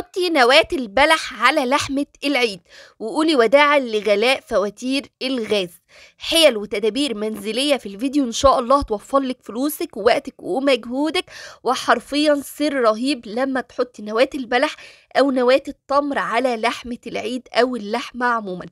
حطي نواة البلح على لحمة العيد وقولي وداعا لغلاء فواتير الغاز حيل وتدابير منزليه في الفيديو ان شاء الله توفر لك فلوسك ووقتك ومجهودك وحرفيا سر رهيب لما تحطي نواه البلح او نواه التمر على لحمه العيد او اللحمه عموما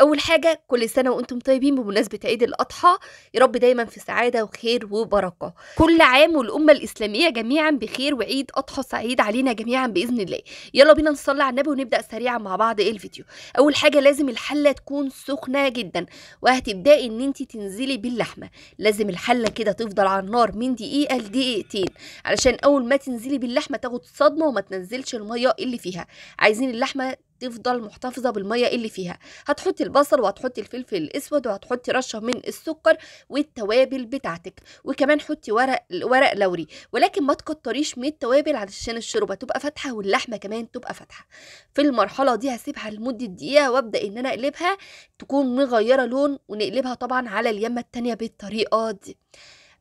اول حاجه كل سنه وانتم طيبين بمناسبه عيد الاضحى يا رب دايما في سعاده وخير وبركه كل عام والامه الاسلاميه جميعا بخير وعيد اضحى سعيد علينا جميعا باذن الله يلا بينا نصلي على النبي ونبدا سريعا مع بعض الفيديو اول حاجه لازم الحله تكون سخنه جدا وهت هتبداي ان انت تنزلي باللحمه لازم الحله كده تفضل على النار من دقيقه لدقيقتين علشان اول ما تنزلي باللحمه تاخد صدمه وما تنزلش الميه اللي فيها عايزين اللحمه تفضل محتفظه بالميه اللي فيها هتحطي البصل وهتحطي الفلفل الاسود وهتحطي رشه من السكر والتوابل بتاعتك وكمان حطي ورق ورق لوري ولكن ما تكتريش من التوابل علشان الشوربه تبقى فاتحه واللحمه كمان تبقى فاتحه في المرحله دي هسيبها لمده دقيقه وابدا ان انا اقلبها تكون مغيره لون ونقلبها طبعا على اليمه التانية بالطريقه دي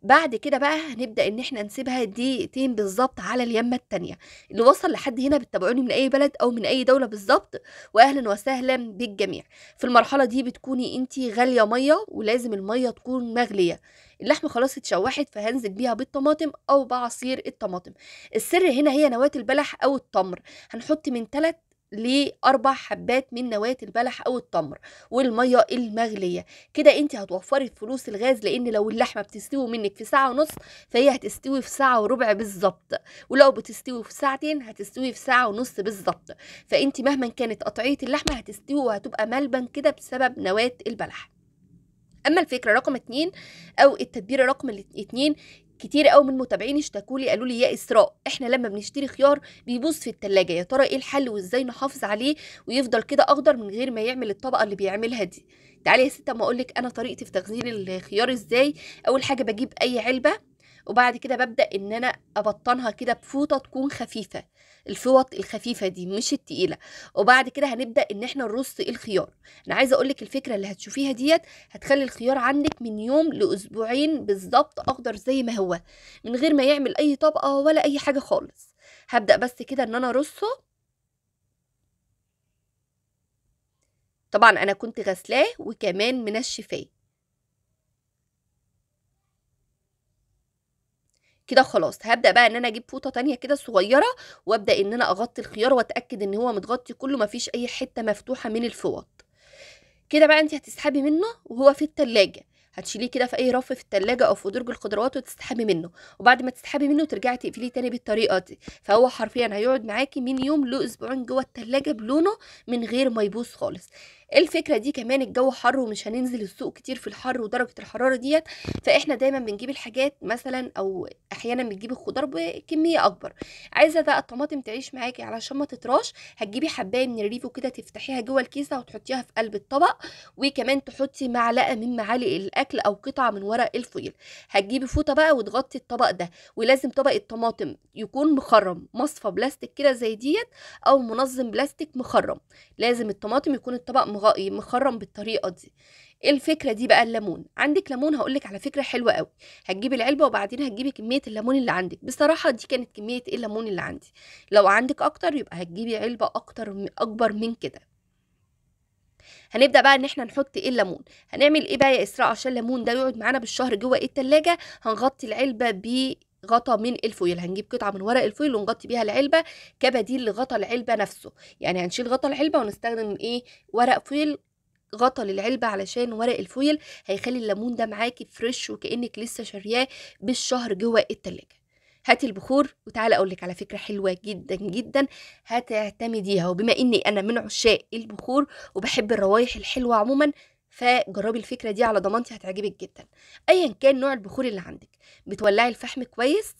بعد كده بقى هنبدا ان احنا نسيبها دقيقتين بالظبط على اليمه التانية اللي وصل لحد هنا بتتابعوني من اي بلد او من اي دوله بالظبط واهلا وسهلا بالجميع في المرحله دي بتكوني انت غاليه ميه ولازم الميه تكون مغليه اللحمه خلاص اتشوحت فهنزل بيها بالطماطم او بعصير الطماطم السر هنا هي نواه البلح او التمر هنحط من 3 لأربع حبات من نواة البلح أو التمر والمية المغلية كده أنت هتوفري فلوس الغاز لأن لو اللحمة بتستوي منك في ساعة ونص فهي هتستوي في ساعة وربع بالظبط ولو بتستوي في ساعتين هتستوي في ساعة ونص بالظبط فأنت مهما كانت قطعية اللحمة هتستوي وهتبقى ملبن كده بسبب نواة البلح اما الفكره رقم اتنين او التدبير رقم اتنين كتير قوي من متابعيني اشتكوا لي قالوا لي يا اسراء احنا لما بنشتري خيار بيبوظ في التلاجة يا ترى ايه الحل وازاي نحافظ عليه ويفضل كده اخضر من غير ما يعمل الطبقه اللي بيعملها دي تعالي يا ستة اما اقولك انا طريقتي في تخزين الخيار ازاي اول حاجه بجيب اي علبه وبعد كده ببدا ان انا ابطنها كده بفوطه تكون خفيفه الفوط الخفيفه دي مش التقيله وبعد كده هنبدا ان احنا نرص الخيار انا عايزه اقول لك الفكره اللي هتشوفيها ديت هتخلي الخيار عندك من يوم لاسبوعين بالظبط اخضر زي ما هو من غير ما يعمل اي طبقه ولا اي حاجه خالص هبدا بس كده ان انا ارصه طبعا انا كنت غسلاه وكمان منشفاه كده خلاص هبدا بقى ان انا اجيب فوطه تانية كده صغيره وابدا ان انا اغطي الخيار واتاكد ان هو متغطي كله مفيش اي حته مفتوحه من الفوط كده بقى انت هتسحبي منه وهو في التلاجة هتشيليه كده في اي رف في التلاجة او في درج الخضروات وتسحبي منه وبعد ما تسحبي منه ترجعي تقفليه تاني بالطريقه دي فهو حرفيا هيقعد معاكي من يوم لاسبوعين جوه التلاجة بلونه من غير ما يبوظ خالص الفكره دي كمان الجو حر ومش هننزل السوق كتير في الحر ودرجه الحراره ديت فاحنا دايما بنجيب الحاجات مثلا او احيانا بنجيب الخضار بكميه اكبر عايزه بقى الطماطم تعيش معاكي علشان ما تطراش هتجيبي حبايه من الريفو كده تفتحيها جوه الكيسه وتحطيها في قلب الطبق وكمان تحطي معلقه من معالق الاكل او قطعه من ورق الفويل هتجيبي فوطه بقى وتغطي الطبق ده ولازم طبق الطماطم يكون مخرم مصفى بلاستيك كده زي ديت او منظم بلاستيك مخرم لازم الطماطم يكون الطبق مخرم مخرم بالطريقه دي ايه الفكره دي بقى الليمون عندك ليمون هقول على فكره حلوه قوي هتجيبي العلبه وبعدين هتجيبي كميه الليمون اللي عندك بصراحه دي كانت كميه إيه الليمون اللي عندي لو عندك اكتر يبقى هتجيبي علبه اكتر اكبر من كده هنبدا بقى ان احنا نحط ايه الليمون هنعمل ايه بقى يا اسراء عشان الليمون ده يقعد معانا بالشهر جوه ايه التلاجة هنغطي العلبه ب غطا من الفويل يعني هنجيب قطعه من ورق الفويل ونغطي بيها العلبه كبديل لغطا العلبه نفسه يعني هنشيل غطا العلبه ونستخدم ايه ورق فويل غطا للعلبه علشان ورق الفويل هيخلي الليمون ده معاكي فريش وكانك لسه شارياه بالشهر جوه التلاجة هاتي البخور وتعالى اقول لك على فكره حلوه جدا جدا هتعتمديها وبما اني انا من عشاق البخور وبحب الروايح الحلوه عموما فجربي الفكره دي على ضمانتي هتعجبك جدا ايا كان نوع البخور اللي عندك بتولعي الفحم كويس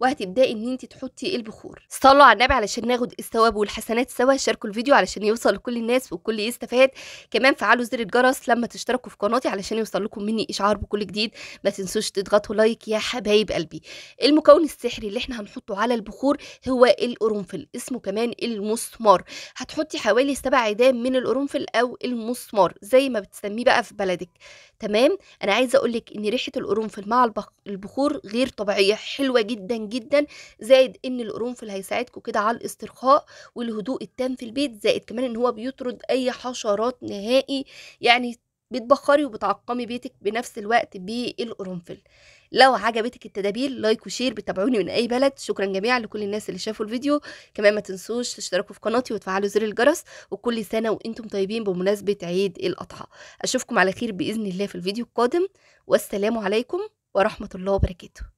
وهتبداي ان انت تحطي البخور صلوا على النبي علشان ناخد الثواب والحسنات سوا شاركوا الفيديو علشان يوصل لكل الناس والكل يستفاد كمان فعلوا زر الجرس لما تشتركوا في قناتي علشان يوصل لكم مني اشعار بكل جديد ما تنسوش تضغطوا لايك يا حبايب قلبي المكون السحري اللي احنا هنحطه على البخور هو القرنفل اسمه كمان المسمار هتحطي حوالي سبع عيدان من القرنفل او المسمار زي ما بتسميه بقى في بلدك تمام انا عايزه اقول لك ان ريحه القرنفل مع البخور غير طبيعيه حلوه جدا جدا زائد ان القرنفل هيساعدكم كده على الاسترخاء والهدوء التام في البيت زائد كمان ان هو بيطرد اي حشرات نهائي يعني بتبخري وبتعقمي بيتك بنفس الوقت بالقرنفل لو عجبتك التدابير لايك وشير بتابعوني من اي بلد شكرا جميعا لكل الناس اللي شافوا الفيديو كمان ما تنسوش تشتركوا في قناتي وتفعلوا زر الجرس وكل سنه وانتم طيبين بمناسبه عيد الاضحى اشوفكم على خير باذن الله في الفيديو القادم والسلام عليكم ورحمه الله وبركاته